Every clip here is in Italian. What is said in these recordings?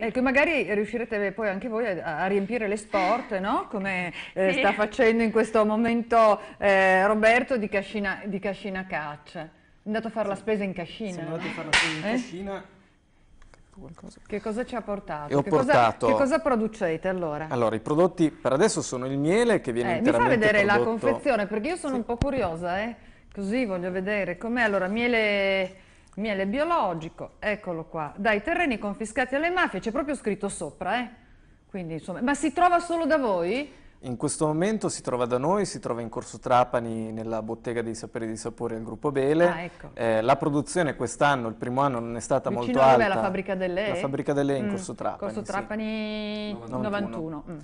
sì. Ecco, magari riuscirete poi anche voi a, a riempire le sport, no? Come eh, sì. sta facendo in questo momento eh, Roberto di Cascina, di Cascina Catch. È andato a fare sì. la spesa in Cascina. Sono andato a eh? fare la spesa in eh? Cascina. Qualcosa. Che cosa ci ha portato? Ho che, portato... Cosa, che cosa producete allora? Allora, i prodotti per adesso sono il miele che viene eh, Mi fa vedere prodotto... la confezione perché io sono sì. un po' curiosa, eh? Così voglio vedere com'è. Allora, miele miele biologico, eccolo qua, dai terreni confiscati alle mafie, c'è proprio scritto sopra, eh? Quindi, insomma, ma si trova solo da voi? In questo momento si trova da noi, si trova in Corso Trapani nella bottega dei saperi di sapore al gruppo Bele. Ah, ecco. eh, la produzione quest'anno, il primo anno, non è stata Vicino molto alta. Vicino la fabbrica delle? La fabbrica delle mm. in Corso Trapani. Corso Trapani sì. 91. 91. Mm.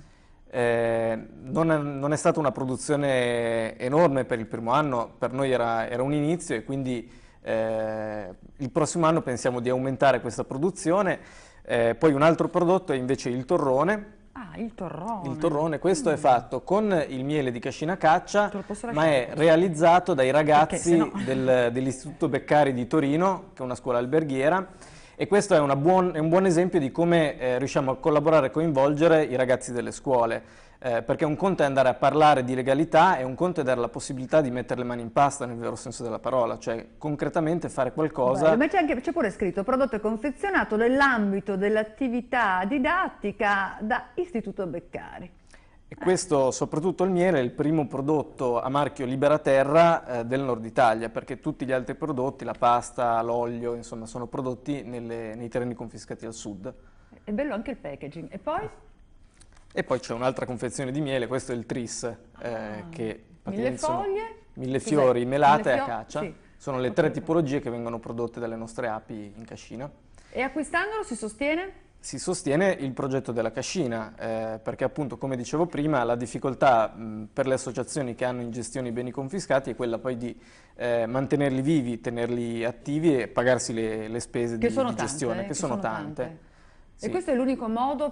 Eh, non, è, non, è, stata una produzione enorme per il primo anno, per noi era, era un inizio e quindi eh, il prossimo anno pensiamo di aumentare questa produzione. Eh, poi un altro prodotto è invece il torrone. Ah, il torrone. Il torrone, questo mm. è fatto con il miele di Cascina Caccia, ma è realizzato dai ragazzi no... del, dell'Istituto Beccari di Torino, che è una scuola alberghiera e questo è, buon, è un buon esempio di come eh, riusciamo a collaborare e coinvolgere i ragazzi delle scuole, eh, perché un conto è andare a parlare di legalità e un conto è dare la possibilità di mettere le mani in pasta nel vero senso della parola, cioè concretamente fare qualcosa. Bello, ma c'è, pure scritto prodotto e confezionato nell'ambito dell'attività didattica da Istituto Beccari. E questo, soprattutto il miele, è il primo prodotto a marchio Libera Terra eh, del nord Italia, perché tutti gli altri prodotti, la pasta, l'olio, insomma, sono prodotti nelle, nei terreni confiscati al sud. È bello anche il packaging. E poi? E poi c'è un'altra confezione di miele, questo è il Tris, eh, ah, che mille foglie, mille fiori, melate mille fio- e acacia. Sì. Sono le tre tipologie che vengono prodotte dalle nostre api in cascina. E acquistandolo si sostiene? si sostiene il progetto della cascina, eh, perché appunto, come dicevo prima, la difficoltà mh, per le associazioni che hanno in gestione i beni confiscati è quella poi di eh, mantenerli vivi, tenerli attivi e pagarsi le, le spese di, di gestione, eh, che, che, sono, sono tante. tante. E questo è l'unico modo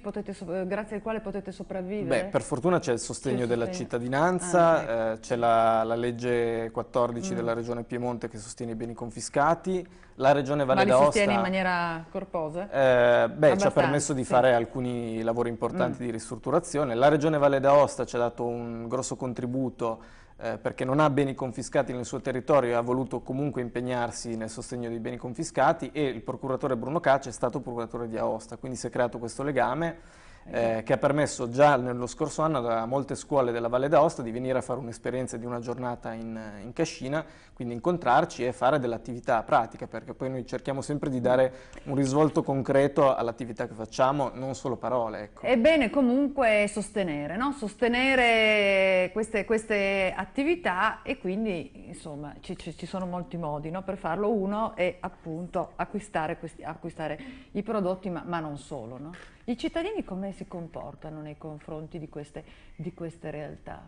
potete, eh, grazie al quale potete sopravvivere? Beh, per fortuna c'è il sostegno della cittadinanza, ah, eh, c'è la, la, legge 14 mm. della regione Piemonte che sostiene i beni confiscati, la regione Valle d'Aosta... Ma li sostiene in maniera corposa? Eh, beh, ci ha permesso di fare alcuni lavori importanti mm. di ristrutturazione. La regione Valle d'Aosta ci ha dato un grosso contributo eh, perché non ha beni confiscati nel suo territorio e ha voluto comunque impegnarsi nel sostegno dei beni confiscati e il procuratore Bruno Caccia è stato procuratore di Aosta, quindi si è creato questo legame eh, che ha permesso già nello scorso anno a molte scuole della Valle d'Aosta di venire a fare un'esperienza di una giornata in, in Cascina, quindi incontrarci e fare dell'attività pratica, perché poi noi cerchiamo sempre di dare un risvolto concreto all'attività che facciamo, non solo parole. Ecco. È bene comunque sostenere, no? sostenere queste, queste, attività e quindi insomma ci, ci sono molti modi no? per farlo. Uno è appunto acquistare, acquistare i prodotti, ma, ma non solo. No? I cittadini come si comportano nei confronti di queste, di queste realtà?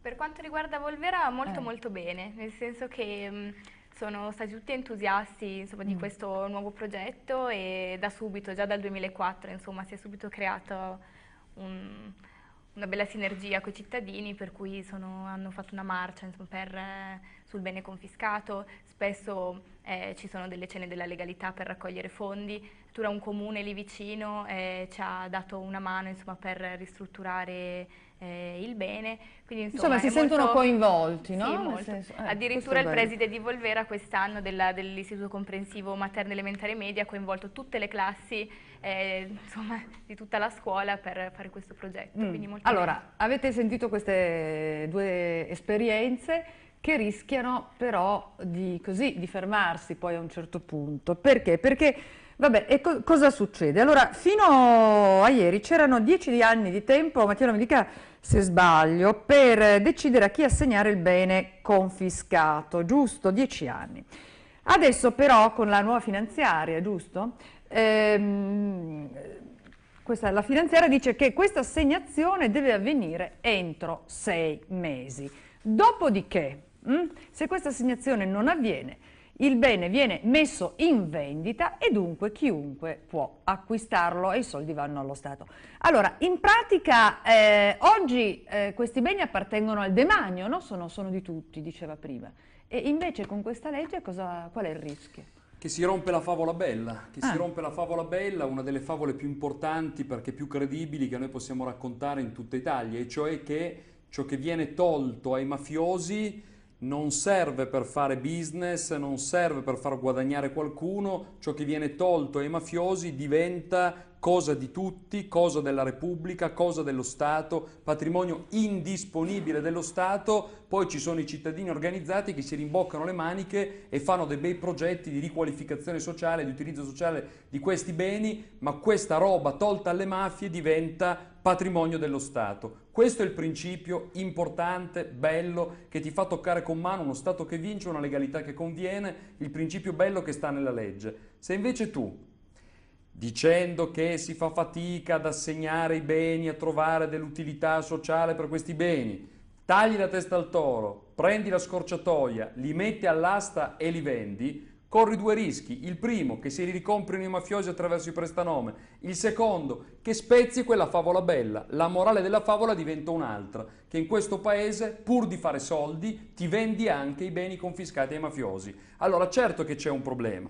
Per quanto riguarda Volvera molto eh. molto bene, nel senso che mh, mm, sono stati tutti entusiasti insomma, di mm. questo nuovo progetto e da subito, già dal 2004, insomma, si è subito creata un, una bella sinergia con i cittadini per cui sono, hanno fatto una marcia insomma, per sul bene confiscato, spesso eh, ci sono delle cene della legalità per raccogliere fondi, Tura un comune lì vicino eh, ci ha dato una mano insomma, per ristrutturare eh, il bene. Quindi, insomma, insomma si sentono molto, coinvolti, no? Sì, senso, eh, Addirittura il preside di Volvera quest'anno dell'istituto comprensivo materno elementare e media ha coinvolto tutte le classi eh, insomma, di tutta la scuola per fare questo progetto. Mm. Allora, bene. avete sentito queste due esperienze? che rischiano però di, così, di fermarsi poi a un certo punto. Perché? Perché Vabbè, co cosa succede? Allora, fino a ieri c'erano dieci anni di tempo, Mattia mi dica se sbaglio, per decidere a chi assegnare il bene confiscato, giusto? Dieci anni. Adesso però con la nuova finanziaria, giusto? Ehm, questa, la finanziaria dice che questa assegnazione deve avvenire entro sei mesi. Dopodiché, Mm? Se questa assegnazione non avviene, il bene viene messo in vendita e dunque chiunque può acquistarlo e i soldi vanno allo Stato. Allora, in pratica eh, oggi eh, questi beni appartengono al demanio, no? sono, sono, di tutti, diceva prima. E invece con questa legge cosa, qual è il rischio? Che si rompe la favola bella, che ah. si rompe la favola bella, una delle favole più importanti perché più credibili che noi possiamo raccontare in tutta Italia, e cioè che ciò che viene tolto ai mafiosi non serve per fare business, non serve per far guadagnare qualcuno, ciò che viene tolto ai mafiosi diventa cosa di tutti, cosa della Repubblica, cosa dello Stato, patrimonio indisponibile dello Stato, poi ci sono i cittadini organizzati che si rimboccano le maniche e fanno dei bei progetti di riqualificazione sociale, di utilizzo sociale di questi beni, ma questa roba tolta alle mafie diventa patrimonio dello Stato. Questo è il principio importante, bello, che ti fa toccare con mano uno Stato che vince, una legalità che conviene, il principio bello che sta nella legge. Se invece tu dicendo che si fa fatica ad assegnare i beni, a trovare dell'utilità sociale per questi beni. Tagli la testa al toro, prendi la scorciatoia, li metti all'asta e li vendi, corri due rischi. Il primo, che si ricomprino i mafiosi attraverso i prestanome. Il secondo, che spezzi quella favola bella. La morale della favola diventa un'altra, che in questo paese, pur di fare soldi, ti vendi anche i beni confiscati ai mafiosi. Allora, certo che c'è un problema.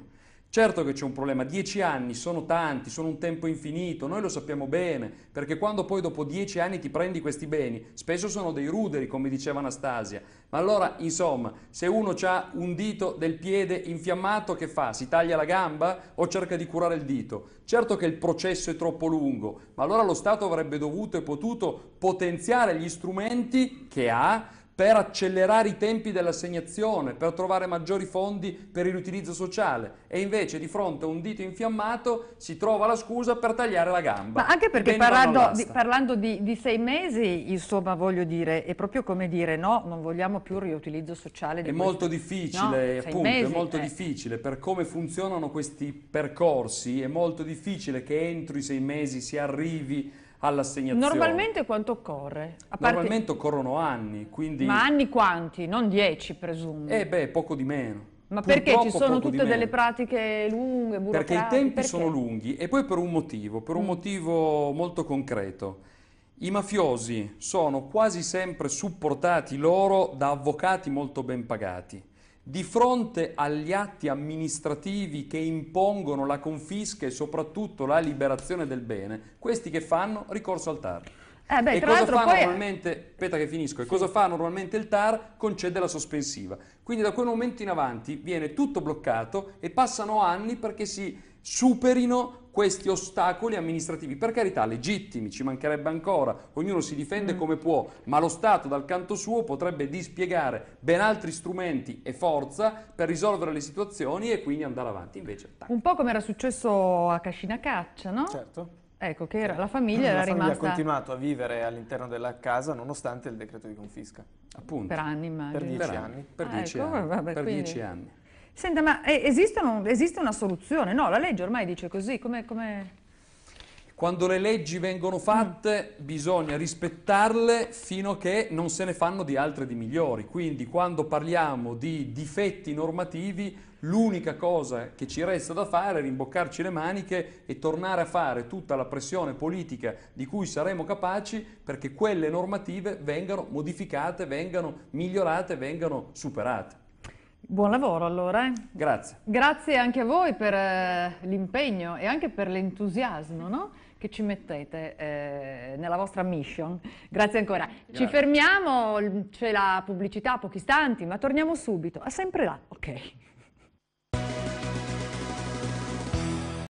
Certo che c'è un problema, dieci anni sono tanti, sono un tempo infinito, noi lo sappiamo bene, perché quando poi dopo dieci anni ti prendi questi beni, spesso sono dei ruderi, come diceva Anastasia. Ma allora, insomma, se uno ha un dito del piede infiammato, che fa? Si taglia la gamba o cerca di curare il dito? Certo che il processo è troppo lungo, ma allora lo Stato avrebbe dovuto e potuto potenziare gli strumenti che ha per accelerare i tempi dell'assegnazione, per trovare maggiori fondi per il riutilizzo sociale e invece di fronte a un dito infiammato si trova la scusa per tagliare la gamba. Ma anche perché parlando, di, parlando di, di, sei mesi, insomma, voglio dire, è proprio come dire no, non vogliamo più il riutilizzo sociale. Di è molto difficile, no, appunto, mesi, è molto eh. difficile, per come funzionano questi percorsi, è molto difficile che entro i sei mesi si arrivi all'assegnazione. Normalmente quanto occorre? Parte... Normalmente occorrono anni, quindi... Ma anni quanti? Non dieci, presumo. Eh beh, poco di meno. Ma perché ci sono tutte delle pratiche lunghe, burocratiche? Perché i tempi perché? sono lunghi e poi per un motivo, per un mm. motivo molto concreto. I mafiosi sono quasi sempre supportati loro da avvocati molto ben pagati. Di fronte agli atti amministrativi che impongono la confisca e soprattutto la liberazione del bene, questi che fanno ricorso al TAR. Eh beh, e cosa fa poi... normalmente, aspetta che finisco, e cosa fa normalmente il TAR? Concede la sospensiva. Quindi da quel momento in avanti viene tutto bloccato e passano anni perché si superino questi ostacoli amministrativi. Per carità, legittimi, ci mancherebbe ancora, ognuno si difende mm. come può, ma lo Stato dal canto suo potrebbe dispiegare ben altri strumenti e forza per risolvere le situazioni e quindi andare avanti. Invece, Un po' come era successo a Cascina Caccia, no? Certo. Ecco, che era, la famiglia la era famiglia rimasta... ha continuato a vivere all'interno della casa nonostante il decreto di confisca. Appunto. Per anni, immagino. Per dieci per anni. anni. Per, ah, dieci ecco, anni. Vabbè, per quindi... dieci anni. Senta, ma eh, esistono, esiste una soluzione? No, la legge ormai dice così, come... come... Quando le leggi vengono fatte mm. bisogna rispettarle fino a che non se ne fanno di altre di migliori, quindi quando parliamo di difetti normativi l'unica cosa che ci resta da fare è rimboccarci le maniche e tornare a fare tutta la pressione politica di cui saremo capaci perché quelle normative vengano modificate, vengano migliorate, vengano superate. Buon lavoro allora. Grazie. Grazie anche a voi per eh, l'impegno e anche per l'entusiasmo no? che ci mettete eh, nella vostra mission. Grazie ancora. Grazie. Ci fermiamo, c'è la pubblicità a pochi istanti, ma torniamo subito. Ah, sempre là, ok.